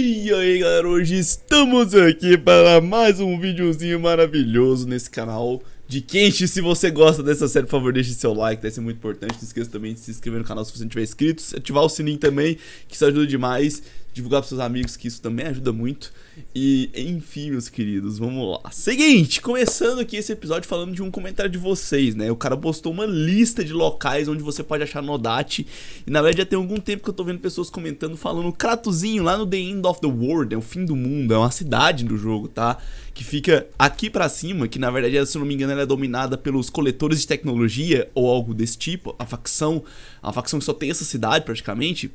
E aí galera, hoje estamos aqui para mais um videozinho maravilhoso nesse canal de Quente. Se você gosta dessa série, por favor, deixe seu like, deve ser muito importante. Não esqueça também de se inscrever no canal se você não tiver inscrito, ativar o sininho também, que isso ajuda demais divulgar para seus amigos, que isso também ajuda muito. E, enfim, meus queridos, vamos lá. Seguinte, começando aqui esse episódio falando de um comentário de vocês, né? O cara postou uma lista de locais onde você pode achar Nodate. E na verdade já tem algum tempo que eu tô vendo pessoas comentando, falando Kratuzinho lá no The End of the World, é o fim do mundo, é uma cidade do jogo, tá? Que fica aqui para cima, que na verdade, se eu não me engano, ela é dominada pelos coletores de tecnologia ou algo desse tipo, a facção, a facção que só tem essa cidade praticamente.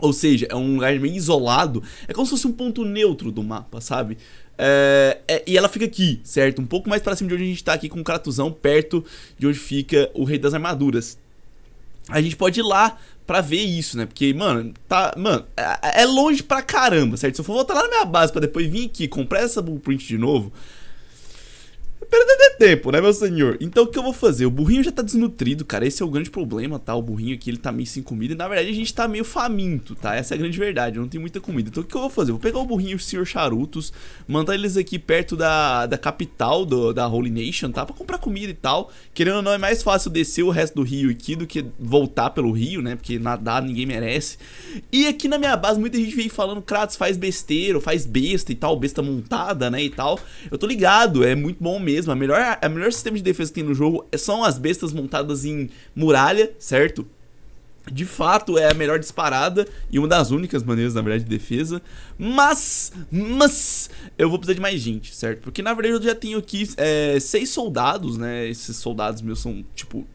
Ou seja, é um lugar meio isolado. É como se fosse um ponto neutro do mapa, sabe? É, é, e ela fica aqui, certo? Um pouco mais para cima de onde a gente tá aqui com o Kratuzão, perto de onde fica o Rei das Armaduras. A gente pode ir lá pra ver isso, né? Porque, mano, tá. Mano, é, é longe pra caramba, certo? Se eu for voltar lá na minha base pra depois vir aqui comprar essa blueprint de novo, tempo, né, meu senhor? Então o que eu vou fazer? O burrinho já tá desnutrido, cara. Esse é o grande problema, tá? O burrinho aqui, ele tá meio sem comida. E, na verdade, a gente tá meio faminto, tá? Essa é a grande verdade. não tem muita comida. Então o que eu vou fazer? vou pegar o burrinho e o senhor charutos, mandar eles aqui perto da, da capital do, da Holy Nation, tá? Pra comprar comida e tal. Querendo ou não, é mais fácil descer o resto do rio aqui do que voltar pelo rio, né? Porque nadar ninguém merece. E aqui na minha base, muita gente vem falando, Kratos, faz besteiro, faz besta e tal, besta montada, né? E tal. Eu tô ligado, é muito bom mesmo. A melhor melhor, a melhor sistema de defesa que tem no jogo é são as bestas montadas em muralha, certo? De fato, é a melhor disparada e uma das únicas maneiras, na verdade, de defesa. Mas, mas, eu vou precisar de mais gente, certo? Porque, na verdade, eu já tenho aqui é, seis soldados, né? Esses soldados meus são, tipo,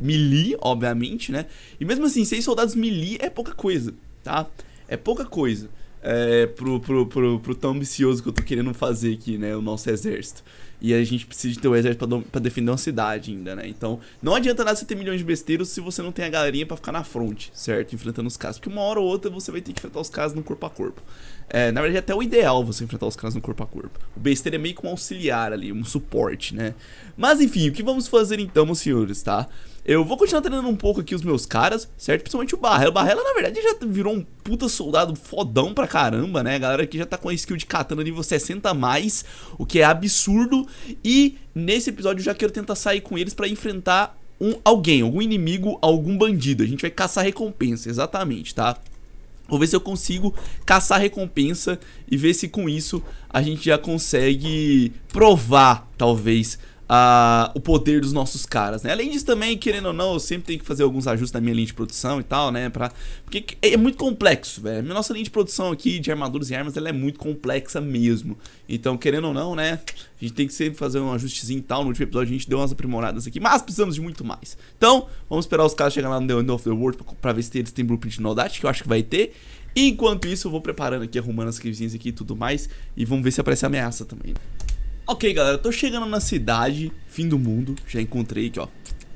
melee, obviamente, né? E mesmo assim, seis soldados melee é pouca coisa, tá? É pouca coisa é, pro, pro, pro, pro tão ambicioso que eu tô querendo fazer aqui, né? O nosso exército. E a gente precisa de ter o um exército pra, pra, defender uma cidade ainda, né? Então, não adianta nada você ter milhões de besteiros se você não tem a galerinha pra ficar na fronte, certo? Enfrentando os caras. Porque uma hora ou outra você vai ter que enfrentar os caras no corpo a corpo. É, na verdade, é até o ideal você enfrentar os caras no corpo a corpo. O besteiro é meio que um auxiliar ali, um suporte, né? Mas enfim, o que vamos fazer então, meus senhores, tá? Eu vou continuar treinando um pouco aqui os meus caras, certo? Principalmente o Barrela. O Barrela, na verdade, já virou um puta soldado fodão pra caramba, né? A galera aqui já tá com a skill de katana nível 60 mais, o que é absurdo. E nesse episódio eu já quero tentar sair com eles para enfrentar um alguém, algum inimigo, algum bandido. A gente vai caçar recompensa, exatamente, tá? Vou ver se eu consigo caçar recompensa e ver se com isso a gente já consegue provar, talvez, a, o poder dos nossos caras, né? Além disso também, querendo ou não, eu sempre tenho que fazer alguns ajustes na minha linha de produção e tal, né? Pra, porque é muito complexo, velho. Nossa linha de produção aqui de armaduras e armas, ela é muito complexa mesmo. Então, querendo ou não, né? A gente tem que sempre fazer um ajustezinho e tal. No último episódio a gente deu umas aprimoradas aqui, mas precisamos de muito mais. Então, vamos esperar os caras chegarem lá no The End of the World pra, pra ver se eles têm blueprint de Nodate, que eu acho que vai ter. enquanto isso, eu vou preparando aqui, arrumando as crisinhas aqui e tudo mais. E vamos ver se aparece ameaça também. Né? Ok, galera, eu tô chegando na cidade, fim do mundo, já encontrei aqui, ó,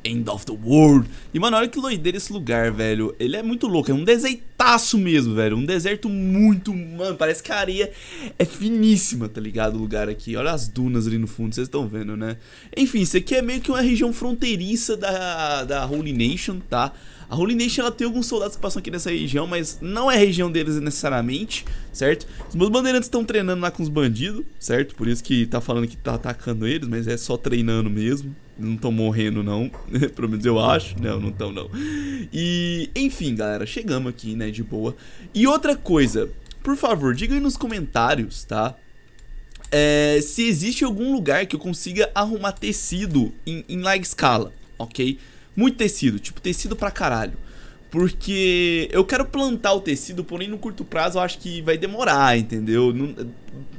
End of the World. E, mano, olha que doideira esse lugar, velho. Ele é muito louco, é um desertaço mesmo, velho. Um deserto muito, mano, parece que a areia é finíssima, tá ligado? O lugar aqui. Olha as dunas ali no fundo, vocês estão vendo, né? Enfim, isso aqui é meio que uma região fronteiriça da, da Holy Nation, tá? A Holy Nation ela tem alguns soldados que passam aqui nessa região, mas não é região deles necessariamente, certo? Os meus bandeirantes estão treinando lá com os bandidos, certo? Por isso que tá falando que tá atacando eles, mas é só treinando mesmo. Eles não estão morrendo, não. Pelo menos eu acho. Não, não estão, não. E, enfim, galera, chegamos aqui, né, de boa. E outra coisa, por favor, diga aí nos comentários, tá? É, se existe algum lugar que eu consiga arrumar tecido em, em larga escala, ok? Muito tecido, tipo, tecido pra caralho. Porque eu quero plantar o tecido, porém no curto prazo eu acho que vai demorar, entendeu? Não,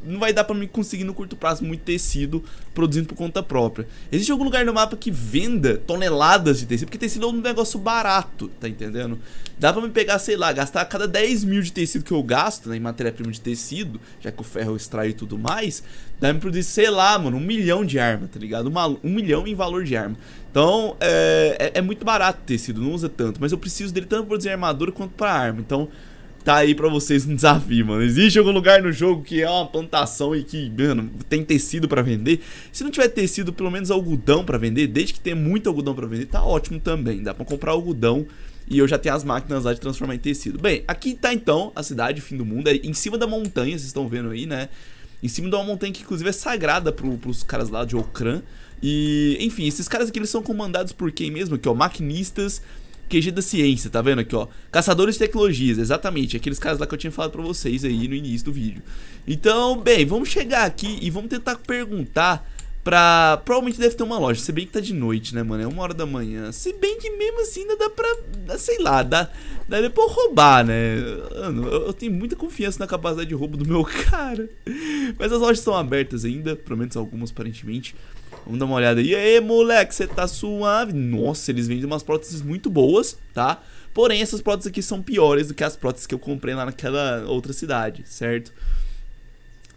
não vai dar para mim conseguir no curto prazo muito tecido produzindo por conta própria. Existe algum lugar no mapa que venda toneladas de tecido? Porque tecido é um negócio barato, tá entendendo? Dá para me pegar, sei lá, gastar cada 10 mil de tecido que eu gasto né, em matéria-prima de tecido, já que o ferro extrai e tudo mais, dá pra produzir, sei lá, mano, um milhão de arma, tá ligado? Uma, um milhão em valor de arma. Então, é, é, é muito barato o tecido, não usa tanto. Mas eu preciso dele tanto pra produzir armadura quanto pra arma. Então, tá aí pra vocês um desafio, mano. Existe algum lugar no jogo que é uma plantação e que, mano, tem tecido pra vender? Se não tiver tecido, pelo menos algodão pra vender, desde que tenha muito algodão pra vender, tá ótimo também. Dá pra comprar algodão e eu já tenho as máquinas lá de transformar em tecido. Bem, aqui tá então a cidade, o fim do mundo, é em cima da montanha, vocês estão vendo aí, né? Em cima de uma montanha que, inclusive, é sagrada pro, pros caras lá de Okran. E, enfim, esses caras aqui eles são comandados por quem mesmo? Aqui, ó, maquinistas QG da ciência, tá vendo aqui, ó? Caçadores de tecnologias, exatamente, aqueles caras lá que eu tinha falado pra vocês aí no início do vídeo. Então, bem, vamos chegar aqui e vamos tentar perguntar pra... Provavelmente deve ter uma loja, se bem que tá de noite, né, mano? É uma hora da manhã. Se bem que mesmo assim ainda dá pra... sei lá, dá, dá pra roubar, né? Mano, eu, eu, tenho muita confiança na capacidade de roubo do meu cara. Mas as lojas estão abertas ainda, pelo menos algumas aparentemente. Vamos dar uma olhada. E aí, moleque, você tá suave? Nossa, eles vendem umas próteses muito boas, tá? Porém, essas próteses aqui são piores do que as próteses que eu comprei lá naquela outra cidade, certo? Certo?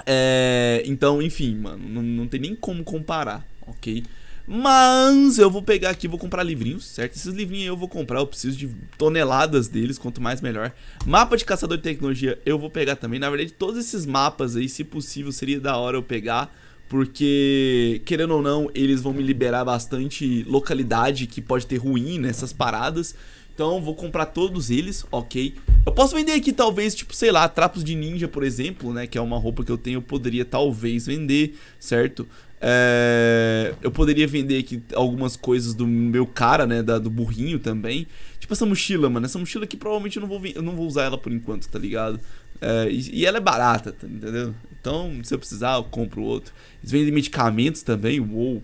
É, então, enfim, mano, não, não tem nem como comparar, ok? Mas eu vou pegar aqui, vou comprar livrinhos, certo? Esses livrinhos eu vou comprar, eu preciso de toneladas deles, quanto mais melhor. Mapa de caçador de tecnologia eu vou pegar também. Na verdade, todos esses mapas aí, se possível, seria da hora eu pegar. Porque, querendo ou não, eles vão me liberar bastante localidade que pode ter ruim nessas paradas. Então, vou comprar todos eles, ok. Eu posso vender aqui, talvez, tipo, sei lá, trapos de ninja, por exemplo, né? Que é uma roupa que eu tenho, eu poderia talvez vender, certo? É... Eu poderia vender aqui algumas coisas do meu cara, né? Da, do burrinho também. Tipo essa mochila, mano. Essa mochila aqui provavelmente eu não vou, eu não vou usar ela por enquanto, tá ligado? É... E, e ela é barata, tá entendendo? Então, se eu precisar, eu compro outro. Eles vendem medicamentos também, uou.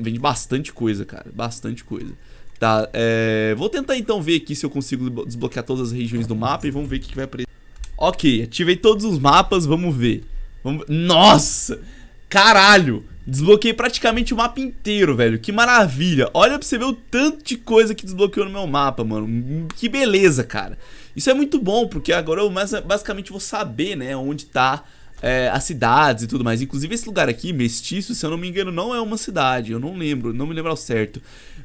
Vende bastante coisa, cara. Bastante coisa. Tá, é... Vou tentar então ver aqui se eu consigo desbloquear todas as regiões do mapa e vamos ver o que, que vai aparecer. Ok, ativei todos os mapas, vamos ver. Vamos... Nossa! Caralho! Desbloqueei praticamente o mapa inteiro, velho. Que maravilha. Olha pra você ver o tanto de coisa que desbloqueou no meu mapa, mano. Que beleza, cara. Isso é muito bom, porque agora eu basicamente vou saber, né, onde tá é, as cidades e tudo mais. Inclusive, esse lugar aqui, Mestiço, se eu não me engano, não é uma cidade. Eu não lembro, não me lembro ao certo.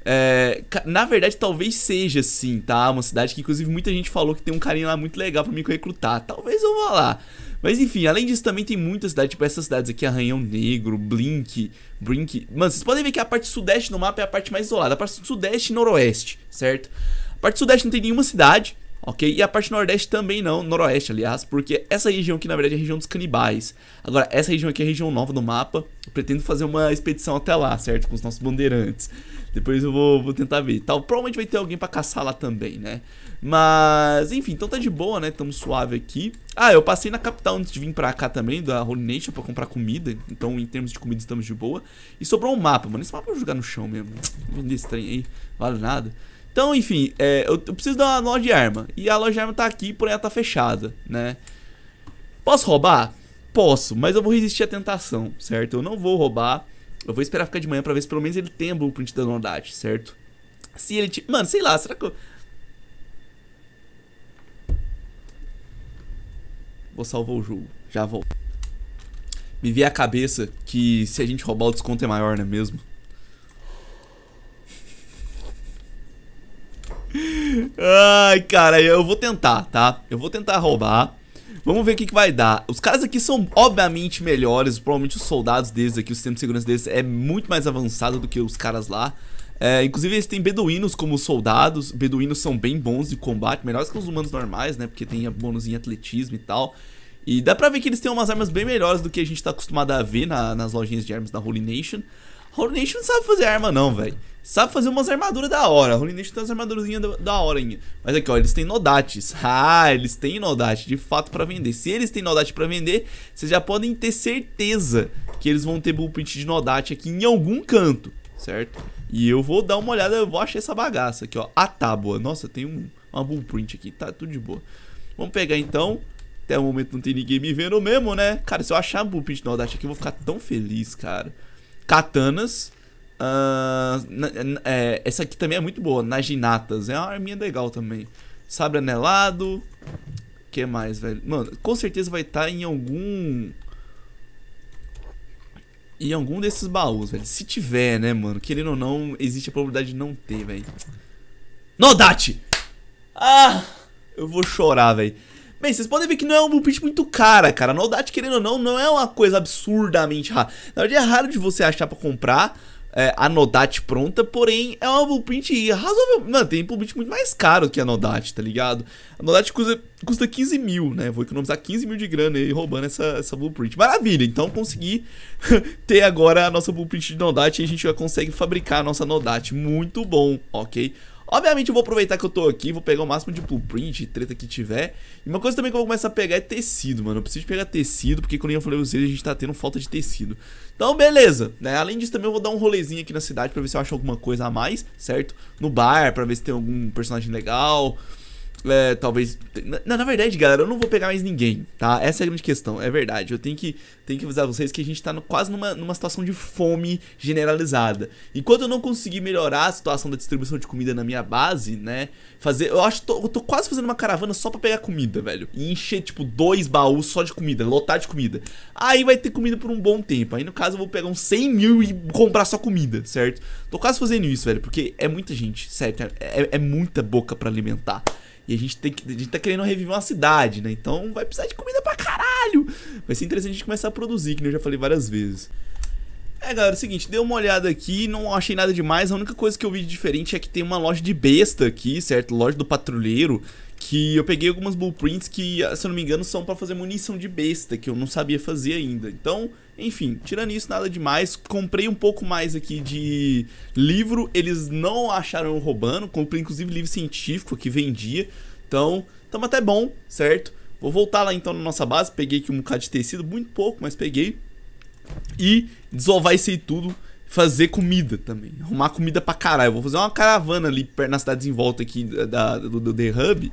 É, na verdade, talvez seja sim, tá? Uma cidade que, inclusive, muita gente falou que tem um carinha lá muito legal para mim recrutar. Talvez eu vá lá. Mas enfim, além disso, também tem muitas cidades, tipo essas cidades aqui, Arranhão Negro, Blink, Brink. Mano, vocês podem ver que a parte sudeste no mapa é a parte mais isolada. A parte sudeste e noroeste, certo? A parte sudeste não tem nenhuma cidade ok? E a parte nordeste também não, noroeste, aliás, porque essa região aqui, na verdade, é a região dos canibais. Agora, essa região aqui é a região nova do mapa. Eu pretendo fazer uma expedição até lá, certo? Com os nossos bandeirantes. Depois eu vou, vou tentar ver tal. Provavelmente vai ter alguém para caçar lá também, né? Mas, enfim, então tá de boa, né? Tamo suave aqui. Ah, eu passei na capital antes de vir pra cá também, da Holy Nation, pra comprar comida. Então, em termos de comida, estamos de boa. E sobrou um mapa, mano. Esse mapa eu vou jogar no chão mesmo. Vender esse trem aí. Vale nada. Então, enfim, é, eu, eu, preciso dar uma loja de arma. E a loja de arma tá aqui, porém ela tá fechada, né? Posso roubar? Posso, mas eu vou resistir à tentação, certo? Eu não vou roubar. Eu vou esperar ficar de manhã pra ver se pelo menos ele tem a blueprint da Nordate, certo? Se ele... Te... Mano, sei lá, será que eu... Vou salvar o jogo. Já volto. Me vi a cabeça que se a gente roubar o desconto é maior, né mesmo? Ai, cara, eu vou tentar, tá? Eu vou tentar roubar. Vamos ver o que, que vai dar. Os caras aqui são obviamente melhores. Provavelmente os soldados deles aqui, o sistema de segurança deles é muito mais avançado do que os caras lá. É, inclusive eles têm beduínos como soldados. Beduínos são bem bons de combate, melhores que os humanos normais, né? Porque tem bônus em atletismo e tal. E dá pra ver que eles têm umas armas bem melhores do que a gente tá acostumado a ver na, nas lojinhas de armas da Holy Nation. Horonish não sabe fazer arma, não, velho. Sabe fazer umas armaduras da hora. Horonish tem umas armadurinhas da, hora ainda. Mas aqui, ó, eles têm Nodates. Ah, eles têm Nodate de fato pra vender. Se eles têm Nodate pra vender, vocês já podem ter certeza que eles vão ter blueprint de Nodate aqui em algum canto, certo? E eu vou dar uma olhada, eu vou achar essa bagaça aqui, ó. A tábua. Nossa, tem um, uma blueprint aqui, tá tudo de boa. Vamos pegar então. Até o momento não tem ninguém me vendo mesmo, né? Cara, se eu achar a blueprint de Nodate aqui, eu vou ficar tão feliz, cara katanas. Uh, é, essa aqui também é muito boa, Naginatas. É uma arminha legal também. Sabre anelado. que mais, velho? Mano, com certeza vai estar tá em algum. Em algum desses baús, velho. Se tiver, né, mano? Querendo ou não, existe a probabilidade de não ter, velho. Nodate! Ah! Eu vou chorar, velho. Bem, vocês podem ver que não é um blueprint muito cara, cara. Noldate, querendo ou não, não é uma coisa absurdamente rara. Na verdade, é raro de você achar pra comprar é, a Nodat pronta, porém é uma blueprint razoável. Mano, tem blueprint muito mais caro que a Nodat, tá ligado? A Nodat custa, custa 15 mil, né? Vou economizar 15 mil de grana aí roubando essa, essa blueprint. Maravilha, então consegui ter agora a nossa blueprint de Nodat e a gente já consegue fabricar a nossa Nodat. Muito bom, ok? Obviamente eu vou aproveitar que eu tô aqui, vou pegar o máximo de blueprint e treta que tiver. E uma coisa também que eu vou começar a pegar é tecido, mano. Eu preciso pegar tecido, porque quando eu falei vocês, a gente tá tendo falta de tecido. Então, beleza, né? Além disso, também eu vou dar um rolezinho aqui na cidade pra ver se eu acho alguma coisa a mais, certo? No bar, pra ver se tem algum personagem legal, é, talvez. Na, na, verdade, galera, eu não vou pegar mais ninguém, tá? Essa é a grande questão, é verdade. Eu tenho que, tenho que avisar vocês que a gente tá no, quase numa, numa situação de fome generalizada. Enquanto eu não conseguir melhorar a situação da distribuição de comida na minha base, né? Fazer. Eu acho que tô, eu tô quase fazendo uma caravana só pra pegar comida, velho. E encher, tipo, dois baús só de comida, lotar de comida. Aí vai ter comida por um bom tempo. Aí, no caso, eu vou pegar uns 100 mil e comprar só comida, certo? Tô quase fazendo isso, velho, porque é muita gente, certo? É, é, é muita boca para alimentar. E a gente, tem que, a gente tá querendo reviver uma cidade, né? Então vai precisar de comida pra caralho. Vai ser interessante a gente começar a produzir, que eu já falei várias vezes. É, galera, é o seguinte, dei uma olhada aqui, não achei nada demais. A única coisa que eu vi de diferente é que tem uma loja de besta aqui, certo? Loja do patrulheiro que eu peguei algumas blueprints que, se eu não me engano, são para fazer munição de besta, que eu não sabia fazer ainda. Então, enfim, tirando isso, nada demais. Comprei um pouco mais aqui de livro, eles não acharam eu roubando. Comprei inclusive livro científico que vendia. Então, tamo até bom, certo? Vou voltar lá então na nossa base, peguei aqui um bocado de tecido, muito pouco, mas peguei. E desovar isso aí tudo fazer comida também. Arrumar comida pra caralho. vou fazer uma caravana ali na cidade em volta aqui da, do, do The Hub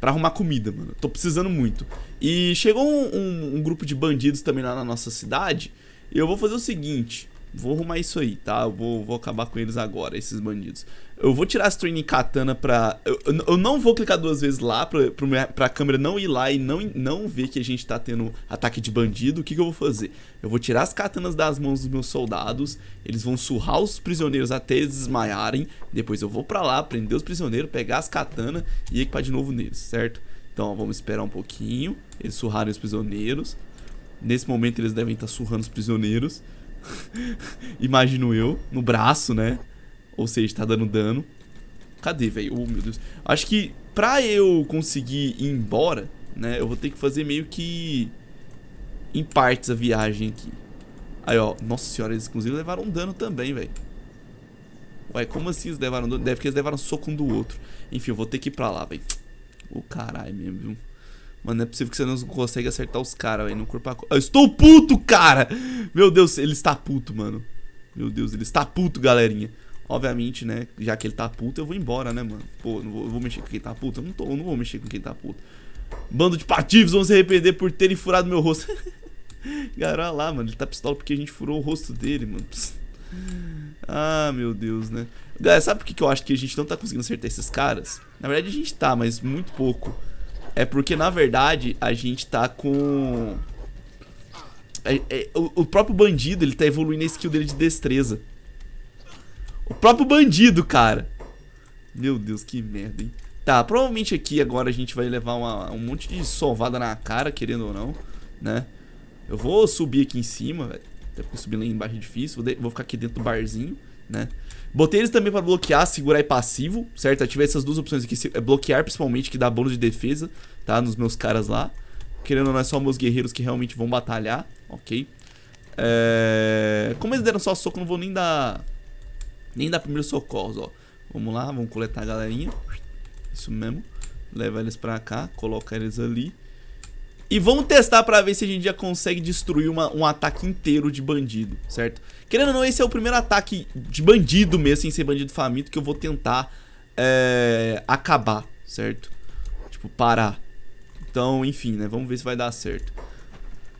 para arrumar comida, mano. Tô precisando muito. E chegou um, um, um, grupo de bandidos também lá na nossa cidade. E eu vou fazer o seguinte: vou arrumar isso aí, tá? Eu vou, vou acabar com eles agora, esses bandidos. Eu vou tirar a Training Katana pra. Eu, eu, não vou clicar duas vezes lá pra, pra, pra câmera não ir lá e não, não ver que a gente tá tendo ataque de bandido. O que, que eu vou fazer? Eu vou tirar as katanas das mãos dos meus soldados. Eles vão surrar os prisioneiros até eles desmaiarem. Depois eu vou pra lá, prender os prisioneiros, pegar as katanas e equipar de novo neles, certo? Então ó, vamos esperar um pouquinho. Eles surrarem os prisioneiros. Nesse momento eles devem estar tá surrando os prisioneiros. Imagino eu. No braço, né? Ou seja, tá dando dano. Cadê, velho? Oh, meu Deus. Acho que pra eu conseguir ir embora, né, eu vou ter que fazer meio que em partes a viagem aqui. Aí, ó. Nossa senhora, eles inclusive levaram dano também, velho. Ué, como assim eles levaram dano? Deve que eles levaram soco um do outro. Enfim, eu vou ter que ir pra lá, velho. Ô, caralho mesmo, viu? Mano, não é possível que você não consegue acertar os caras, velho. No corpo a corpo. Eu estou puto, cara! Meu Deus, ele está puto, mano. Meu Deus, ele está puto, galerinha obviamente, né, já que ele tá puto, eu vou embora, né, mano? Pô, não vou, eu vou mexer com quem tá puto? Eu não tô, não vou mexer com quem tá puto. Bando de patifes vão se arrepender por terem furado meu rosto. Galera, lá, mano, ele tá pistola porque a gente furou o rosto dele, mano. Pss. Ah, meu Deus, né? Galera, sabe por que, que eu acho que a gente não tá conseguindo acertar esses caras? Na verdade, a gente tá, mas muito pouco. É porque, na verdade, a gente tá com... É, é, o, o, próprio bandido, ele tá evoluindo a skill dele de destreza. O próprio bandido, cara. Meu Deus, que merda, hein? Tá, provavelmente aqui agora a gente vai levar uma, um monte de sovada na cara, querendo ou não, né? Eu vou subir aqui em cima, até porque subir lá embaixo é difícil. Vou, vou ficar aqui dentro do barzinho, né? Botei eles também pra bloquear, segurar e passivo, certo? Ativei essas duas opções aqui, é, bloquear principalmente, que dá bônus de defesa, tá? Nos meus caras lá. Querendo ou não, é só meus guerreiros que realmente vão batalhar, ok? É... Como eles deram só soco, não vou nem dar nem dá primeiro socorros, ó. Vamos lá, vamos coletar a galerinha. Isso mesmo. Leva eles pra cá, coloca eles ali. E vamos testar pra ver se a gente já consegue destruir uma, um ataque inteiro de bandido, certo? Querendo ou não, esse é o primeiro ataque de bandido mesmo, sem ser bandido faminto, que eu vou tentar é, acabar, certo? Tipo, parar. Então, enfim, né? Vamos ver se vai dar certo.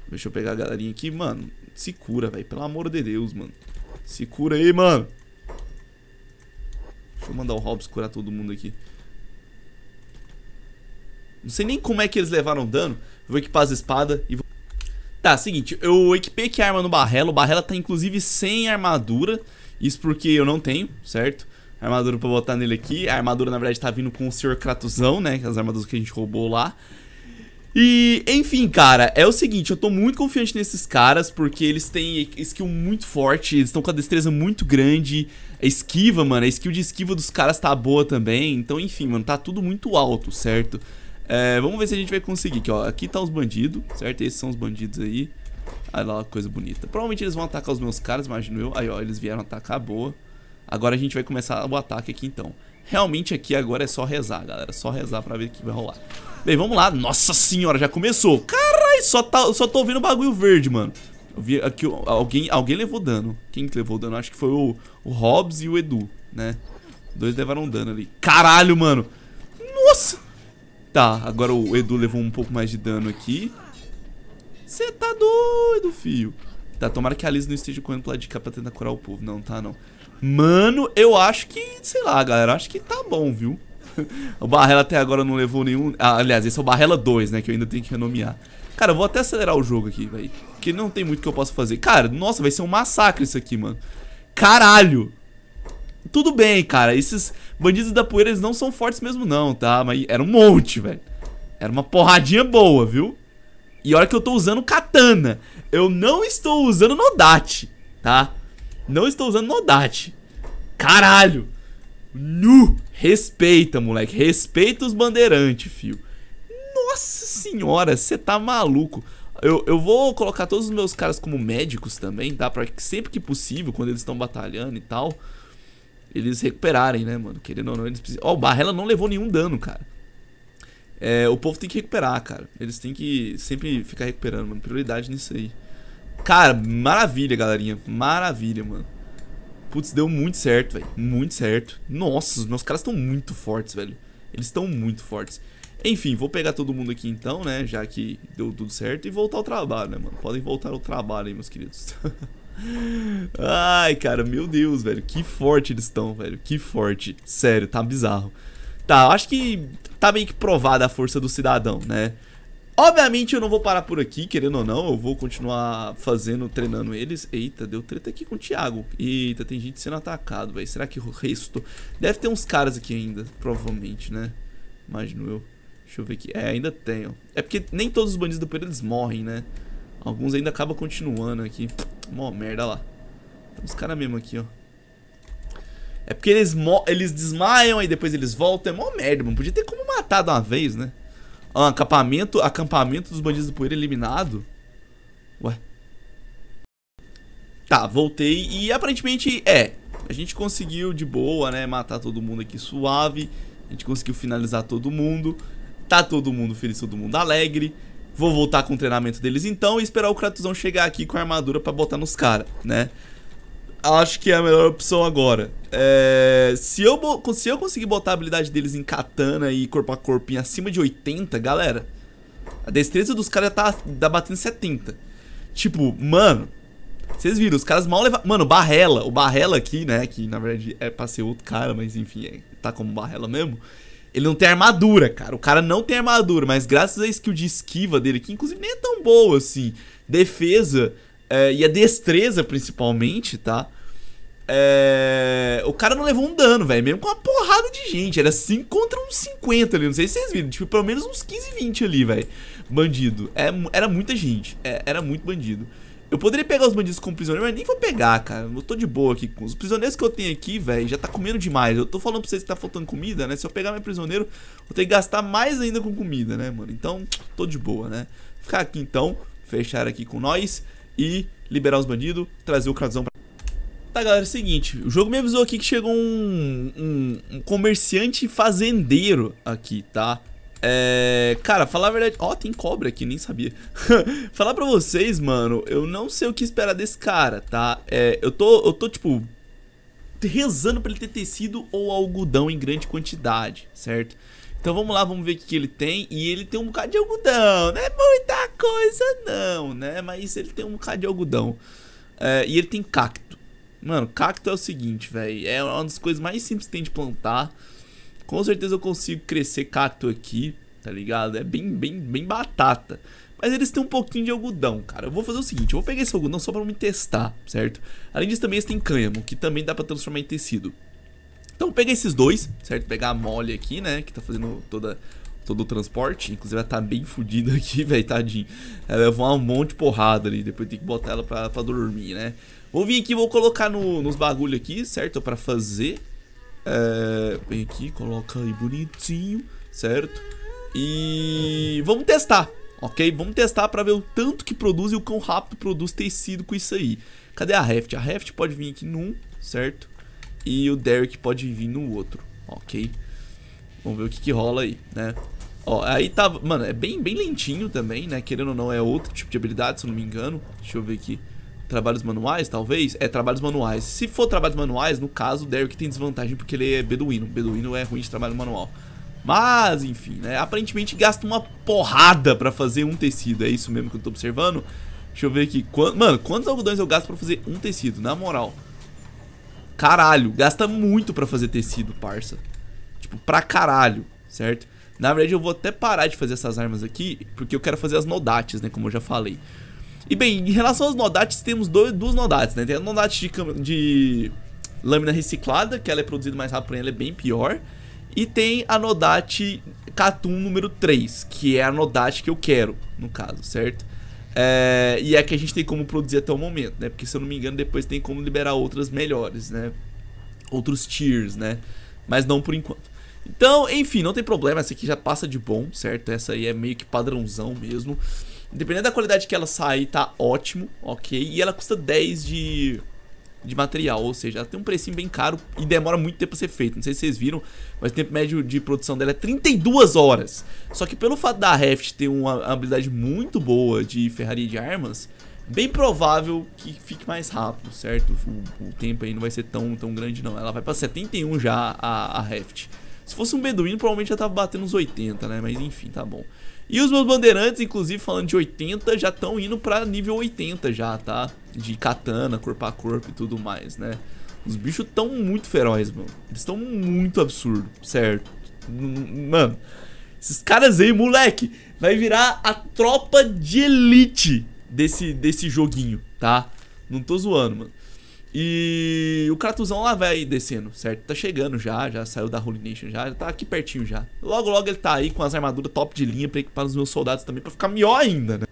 Deixa eu pegar a galerinha aqui. Mano, se cura, velho. Pelo amor de Deus, mano. Se cura aí, mano. Vou mandar o Hobbs curar todo mundo aqui. Não sei nem como é que eles levaram dano. Vou equipar as espadas e vou... Tá, seguinte, eu equipei aqui a arma no Barrela. O Barrela tá inclusive sem armadura. Isso porque eu não tenho, certo? Armadura pra botar nele aqui. A armadura, na verdade, tá vindo com o Sr. Kratuzão, né? As armaduras que a gente roubou lá. E, enfim, cara, é o seguinte, eu tô muito confiante nesses caras, porque eles têm skill muito forte, eles estão com a destreza muito grande, a é esquiva, mano, a é skill de esquiva dos caras tá boa também. Então, enfim, mano, tá tudo muito alto, certo? É, vamos ver se a gente vai conseguir aqui, ó. Aqui tá os bandidos, certo? Esses são os bandidos aí. Olha lá, coisa bonita. Provavelmente eles vão atacar os meus caras, imagino eu. Aí, ó, eles vieram atacar, boa. Agora a gente vai começar o ataque aqui, então. Realmente aqui agora é só rezar, galera. Só rezar pra ver o que vai rolar. Bem, vamos lá. Nossa senhora, já começou. Caralho, só, tá, só tô ouvindo bagulho verde, mano. Eu vi aqui alguém, alguém levou dano. Quem que levou dano? Acho que foi o, o Hobbs e o Edu, né? Dois levaram dano ali. Caralho, mano. Nossa. Tá, agora o Edu levou um pouco mais de dano aqui. Você tá doido, fio. Tá, tomara que a Liz não esteja correndo pro lado de cá pra tentar curar o povo. Não, tá não. Mano, eu acho que, sei lá, galera, acho que tá bom, viu? o Barrela até agora não levou nenhum... Ah, aliás, esse é o Barrela 2, né, que eu ainda tenho que renomear. Cara, eu vou até acelerar o jogo aqui, velho. Porque não tem muito que eu possa fazer. Cara, nossa, vai ser um massacre isso aqui, mano. Caralho! Tudo bem, cara. Esses bandidos da poeira, eles não são fortes mesmo não, tá? Mas era um monte, velho. Era uma porradinha boa, viu? E olha que eu tô usando katana. Eu não estou usando Nodate, tá? Não estou usando Nodate. Caralho! Nu! Respeita, moleque. Respeita os bandeirantes, fio. Nossa senhora, você tá maluco. Eu, eu vou colocar todos os meus caras como médicos também, tá? Pra que sempre que possível, quando eles estão batalhando e tal, eles recuperarem, né, mano? Querendo ou não, eles precisam. Ó, oh, o Barrela não levou nenhum dano, cara. É, o povo tem que recuperar, cara. Eles têm que sempre ficar recuperando, mano. Prioridade nisso aí. Cara, maravilha, galerinha. Maravilha, mano. Putz, deu muito certo, velho. Muito certo. Nossa, os meus caras estão muito fortes, velho. Eles estão muito fortes. Enfim, vou pegar todo mundo aqui então, né? Já que deu tudo certo e voltar ao trabalho, né, mano? Podem voltar ao trabalho aí, meus queridos. Ai, cara, meu Deus, velho. Que forte eles estão, velho. Que forte. Sério, tá bizarro. Tá, acho que tá meio que provada a força do cidadão, né? Obviamente eu não vou parar por aqui, querendo ou não, eu vou continuar fazendo, treinando eles. Eita, deu treta aqui com o Thiago. Eita, tem gente sendo atacado, velho. Será que o resto... Deve ter uns caras aqui ainda, provavelmente, né? Imagino eu. Deixa eu ver aqui. É, ainda tenho. É porque nem todos os bandidos do poeira eles morrem, né? Alguns ainda acabam continuando aqui. Mó merda, lá. Tem uns caras mesmo aqui, ó. É porque eles, eles desmaiam, aí depois eles voltam. É mó merda, mano. Podia ter como matar de uma vez, né? Ó, acampamento, acampamento dos bandidos do poeira eliminado. Ué. Tá, voltei e aparentemente é. A gente conseguiu de boa, né? Matar todo mundo aqui suave. A gente conseguiu finalizar todo mundo. Tá todo mundo feliz, todo mundo alegre. Vou voltar com o treinamento deles então e esperar o Kratuzão chegar aqui com a armadura para botar nos caras, né? Acho que é a melhor opção agora. É... Se, eu se eu conseguir botar a habilidade deles em katana e corpo a corpo em acima de 80, galera, a destreza dos caras já tá, tá batendo 70. Tipo, mano, vocês viram, os caras mal levam Mano, Barrela, o Barrela aqui, né? Que na verdade é pra ser outro cara, mas enfim, é, tá como Barrela mesmo. Ele não tem armadura, cara. O cara não tem armadura, mas graças à skill de esquiva dele, que inclusive nem é tão boa assim, defesa é, e a destreza principalmente, tá? É... O cara não levou um dano, velho. Mesmo com uma porrada de gente. Era 5 contra uns 50 ali. Não sei se vocês viram. Tipo, pelo menos uns 15, 20 ali, velho. Bandido. É, era muita gente. É, era muito bandido. Eu poderia pegar os bandidos como prisioneiro, mas nem vou pegar, cara. Eu tô de boa aqui com os prisioneiros que eu tenho aqui, velho, já tá comendo demais. Eu tô falando pra vocês que tá faltando comida, né? Se eu pegar meu prisioneiro, vou ter que gastar mais ainda com comida, né, mano? Então, tô de boa, né? Ficar aqui então, fechar aqui com nós e liberar os bandidos, trazer o Crasão pra... Tá, galera, é o seguinte, o jogo me avisou aqui que chegou um, um, um comerciante fazendeiro aqui, tá? É, cara, falar a verdade. Ó, oh, tem cobra aqui, nem sabia. falar pra vocês, mano, eu não sei o que esperar desse cara, tá? É, eu tô, eu tô, tipo, rezando pra ele ter tecido ou algodão em grande quantidade, certo? Então vamos lá, vamos ver o que, que ele tem. E ele tem um bocado de algodão, não é muita coisa, não, né? Mas ele tem um bocado de algodão. É, e ele tem cacto. Mano, cacto é o seguinte, velho. É uma das coisas mais simples que tem de plantar. Com certeza eu consigo crescer cacto aqui, tá ligado? É bem, bem, bem batata. Mas eles têm um pouquinho de algodão, cara. Eu vou fazer o seguinte, eu vou pegar esse algodão só pra me testar, certo? Além disso também eles têm cânhamo, que também dá pra transformar em tecido. Então pega esses dois, certo? Pegar a mole aqui, né, que tá fazendo toda todo o transporte. Inclusive, ela tá bem fodida aqui, velho, tadinho. Ela levou um monte de porrada ali. Depois tem que botar ela pra, pra dormir, né? Vou vir aqui, vou colocar no, nos bagulho aqui, certo? Pra fazer. É, vem aqui, coloca aí bonitinho, certo? E vamos testar, ok? Vamos testar para ver o tanto que produz e o quão rápido produz tecido com isso aí. Cadê a Raft? A Raft pode vir aqui num, certo? E o Derek pode vir no outro, ok? Vamos ver o que, que rola aí, né? Ó, aí tá... Mano, é bem, bem lentinho também, né? Querendo ou não, é outro tipo de habilidade, se eu não me engano. Deixa eu ver aqui. Trabalhos manuais, talvez? É, trabalhos manuais. Se for trabalhos manuais, no caso, o Derek tem desvantagem porque ele é beduíno. Beduíno é ruim de trabalho manual. Mas, enfim, né? Aparentemente gasta uma porrada pra fazer um tecido. É isso mesmo que eu tô observando. Deixa eu ver aqui. Mano, quantos algodões eu gasto pra fazer um tecido? Na moral. Caralho, gasta muito pra fazer tecido, parça. Tipo, pra caralho, certo? Na verdade, eu vou até parar de fazer essas armas aqui, porque eu quero fazer as nodates, né? Como eu já falei. E bem, em relação aos nodates, temos dois, duas nodates, né? Tem a nodate de, de lâmina reciclada, que ela é produzida mais rápido, porém ela é bem pior. E tem a nodate Catum número 3, que é a nodate que eu quero, no caso, certo? É, e é que a gente tem como produzir até o momento, né? Porque se eu não me engano, depois tem como liberar outras melhores, né? Outros tiers, né? Mas não por enquanto. Então, enfim, não tem problema, essa aqui já passa de bom, certo? Essa aí é meio que padrãozão mesmo. Dependendo da qualidade que ela sair, tá ótimo, ok? E ela custa 10 de, de material, ou seja, ela tem um precinho bem caro e demora muito tempo pra ser feito. Não sei se vocês viram, mas o tempo médio de produção dela é 32 horas. Só que pelo fato da Heft ter uma habilidade muito boa de ferraria de armas, bem provável que fique mais rápido, certo? O, o, tempo aí não vai ser tão, tão grande não. Ela vai pra 71 já, a, a Se fosse um beduíno, provavelmente já tava batendo uns 80, né? Mas enfim, tá bom. E os meus bandeirantes, inclusive, falando de 80, já estão indo pra nível 80 já, tá? De katana, corpo a corpo e tudo mais, né? Os bichos estão muito ferozes, mano. Eles estão muito absurdo, certo? Mano, esses caras aí, moleque, vai virar a tropa de elite desse, desse joguinho, tá? Não tô zoando, mano. E o Kratuzão lá vai descendo, certo? Tá chegando já, já saiu da Holy Nation já, já tá aqui pertinho já. Logo, logo ele tá aí com as armaduras top de linha pra, para os meus soldados também, pra ficar melhor ainda, né?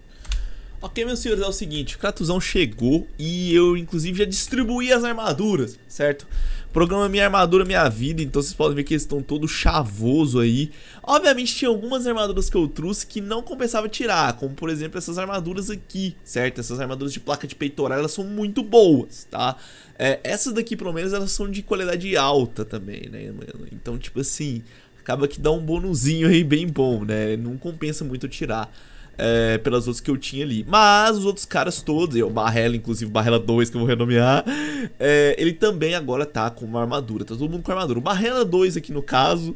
Ok, meus senhores, é o seguinte, o Kratusão chegou e eu, inclusive, já distribuí as armaduras, certo? Programa Minha Armadura Minha Vida, então vocês podem ver que eles estão todo chavoso aí. Obviamente, tinha algumas armaduras que eu trouxe que não compensava tirar, como, por exemplo, essas armaduras aqui, certo? Essas armaduras de placa de peitoral, elas são muito boas, tá? É, essas daqui, pelo menos, elas são de qualidade alta também, né, mano? Então, tipo assim, acaba que dá um bonuzinho aí bem bom, né? Não compensa muito tirar é, pelas outras que eu tinha ali. Mas os outros caras todos, eu, Barrela, inclusive Barrela 2, que eu vou renomear, é, ele também agora tá com uma armadura. Tá todo mundo com armadura. O Barrela 2 aqui no caso.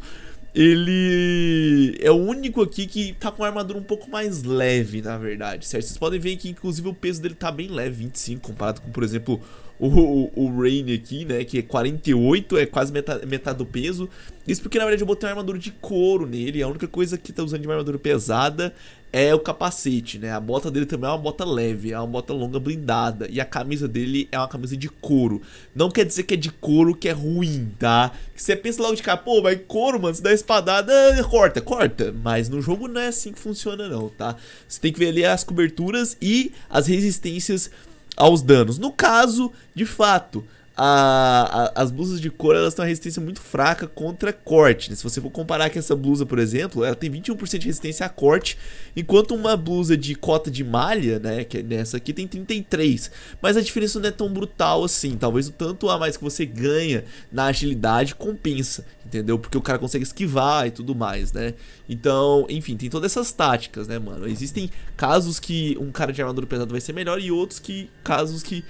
Ele é o único aqui que tá com uma armadura um pouco mais leve, na verdade, certo? Vocês podem ver que, inclusive, o peso dele tá bem leve, 25, comparado com, por exemplo, o, o, o Rain aqui, né? Que é 48, é quase metade, metade do peso. Isso porque, na verdade, eu botei uma armadura de couro nele. É a única coisa que tá usando de uma armadura pesada é o capacete, né? A bota dele também é uma bota leve, é uma bota longa blindada. E a camisa dele é uma camisa de couro. Não quer dizer que é de couro que é ruim, tá? Que você pensa logo de cara, pô, mas couro, mano, se dá espadada, eh, corta, corta. Mas no jogo não é assim que funciona, não, tá? Você tem que ver ali as coberturas e as resistências aos danos. No caso, de fato, a, a, as blusas de couro elas têm uma resistência muito fraca contra corte. Né? Se você for comparar que essa blusa, por exemplo, ela tem 21% de resistência a corte, enquanto uma blusa de cota de malha, né, que é nessa aqui tem 33. Mas a diferença não é tão brutal assim. Talvez o tanto a mais que você ganha na agilidade compensa, entendeu? Porque o cara consegue esquivar e tudo mais, né? Então, enfim, tem todas essas táticas, né, mano? Existem casos que um cara de armadura pesada vai ser melhor e outros que casos que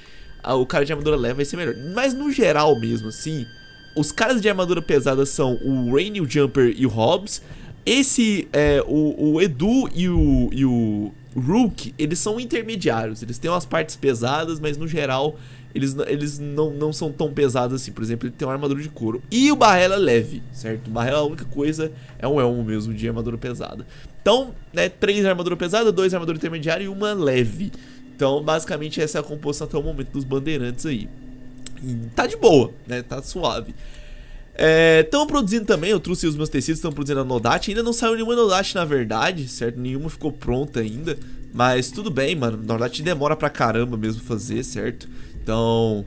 o cara de armadura leve vai ser melhor. Mas no geral mesmo, assim, os caras de armadura pesada são o Rain, o Jumper e o Hobbs. Esse, é, o, o Edu e o, e o Rook, eles são intermediários. Eles têm umas partes pesadas, mas no geral eles, eles não, não são tão pesados assim. Por exemplo, ele tem uma armadura de couro. E o Barrela é leve, certo? O Barrela, a única coisa é um elmo mesmo de armadura pesada. Então, né, três armadura pesada, dois armadura intermediária e uma leve. Então, basicamente, essa é a composição até o momento dos bandeirantes aí. E tá de boa, né? Tá suave. Estão é, produzindo também, eu trouxe os meus tecidos, estão produzindo a Nodate. Ainda não saiu nenhuma Nodate, na verdade, certo? Nenhuma ficou pronta ainda. Mas tudo bem, mano. Nodate demora pra caramba mesmo fazer, certo? Então,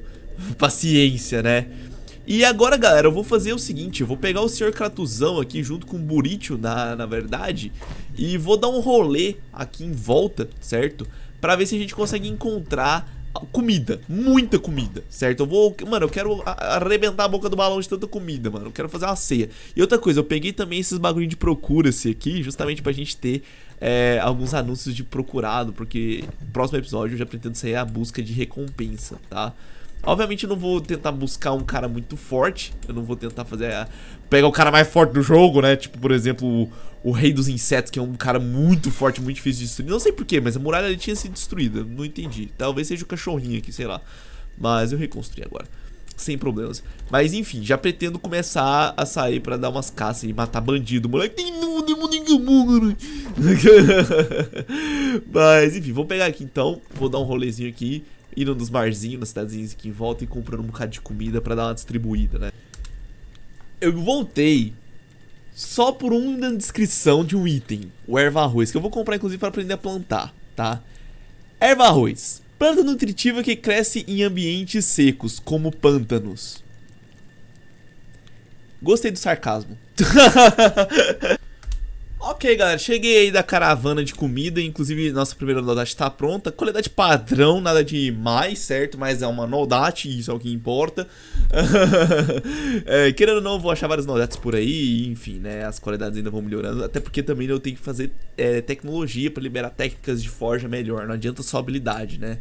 paciência, né? E agora, galera, eu vou fazer o seguinte, eu vou pegar o Sr. Cratuzão aqui junto com o Buritio, na, na verdade, e vou dar um rolê aqui em volta, certo? pra ver se a gente consegue encontrar comida, muita comida, certo? Eu vou, mano, eu quero arrebentar a boca do balão de tanta comida, mano. Eu quero fazer uma ceia. E outra coisa, eu peguei também esses bagulho de procura-se aqui, justamente pra gente ter é, alguns anúncios de procurado, porque próximo episódio eu já pretendo sair a busca de recompensa, tá? Obviamente eu não vou tentar buscar um cara muito forte. Eu não vou tentar fazer... A... Pegar o cara mais forte do jogo, né? Tipo, por exemplo, o, o Rei dos Insetos, que é um cara muito forte, muito difícil de destruir. Não sei porquê, mas a muralha ali tinha sido destruída. Não entendi. Talvez seja o cachorrinho aqui, sei lá. Mas eu reconstruí agora sem problemas. Mas enfim, já pretendo começar a sair pra dar umas caças e matar bandido, moleque. Tem né? Mas enfim, vou pegar aqui então, vou dar um rolezinho aqui indo nos barzinhos, nas cidadezinhas aqui em volta e comprando um bocado de comida para dar uma distribuída, né? Eu voltei só por uma descrição de um item, o erva arroz, que eu vou comprar inclusive para aprender a plantar, tá? Erva arroz, planta nutritiva que cresce em ambientes secos, como pântanos. Gostei do sarcasmo. Ok, galera, cheguei aí da caravana de comida, inclusive nossa primeira noldate está pronta. Qualidade padrão, nada de mais, certo? Mas é uma noldate, isso é o que importa. é, querendo ou não, vou achar várias noldates por aí, enfim, né? As qualidades ainda vão melhorando, até porque também eu tenho que fazer é, tecnologia para liberar técnicas de forja melhor, não adianta só habilidade, né?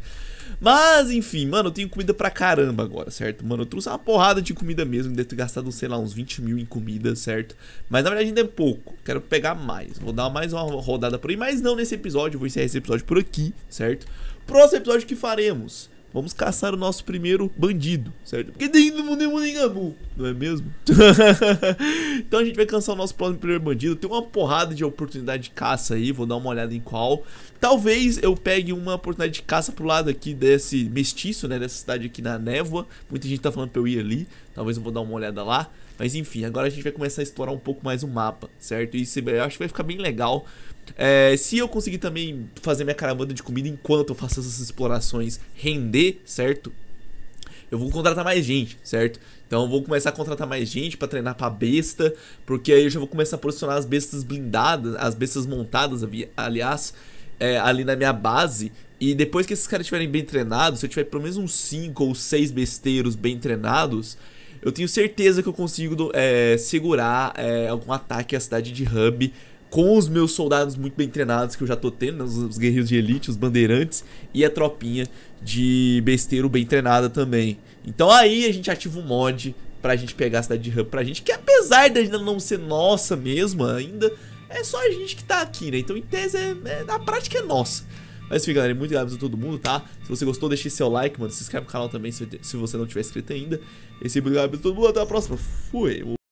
Mas, enfim, mano, eu tenho comida pra caramba agora, certo? Mano, eu trouxe uma porrada de comida mesmo. Deve ter gastado, sei lá, uns 20 mil em comida, certo? Mas, na verdade, ainda é pouco. Quero pegar mais. Vou dar mais uma rodada por aí. Mas não nesse episódio. Vou encerrar esse episódio por aqui, certo? Próximo episódio que faremos Vamos caçar o nosso primeiro bandido, certo? Porque dentro do mundo é não é mesmo? então a gente vai caçar o nosso próximo primeiro bandido. Tem uma porrada de oportunidade de caça aí, vou dar uma olhada em qual. Talvez eu pegue uma oportunidade de caça pro lado aqui desse mestiço, né? Dessa cidade aqui na névoa. Muita gente tá falando pra eu ir ali. Talvez eu vou dar uma olhada lá. Mas enfim, agora a gente vai começar a explorar um pouco mais o mapa, certo? E eu acho que vai ficar bem legal. É, se eu conseguir também fazer minha caravana de comida enquanto eu faço essas explorações render, certo? Eu vou contratar mais gente, certo? Então eu vou começar a contratar mais gente para treinar pra besta, porque aí eu já vou começar a posicionar as bestas blindadas, as bestas montadas, aliás, é, ali na minha base. E depois que esses caras estiverem bem treinados, se eu tiver pelo menos uns 5 ou 6 besteiros bem treinados, eu tenho certeza que eu consigo é, segurar é, algum ataque à cidade de Hub com os meus soldados muito bem treinados que eu já tô tendo, né, os guerreiros de elite, os bandeirantes e a tropinha de besteiro bem treinada também. Então aí a gente ativa um mod pra gente pegar a cidade de Hub pra gente, que apesar de ainda não ser nossa mesmo ainda, é só a gente que tá aqui, né? Então em tese, é, é, na prática é nossa. Mas enfim, galera, muito obrigado a todo mundo, tá? Se você gostou, deixe seu like, mano, se inscreve no canal também se, se você não tiver inscrito ainda. Esse muito obrigado a todo mundo, até a próxima. Fui!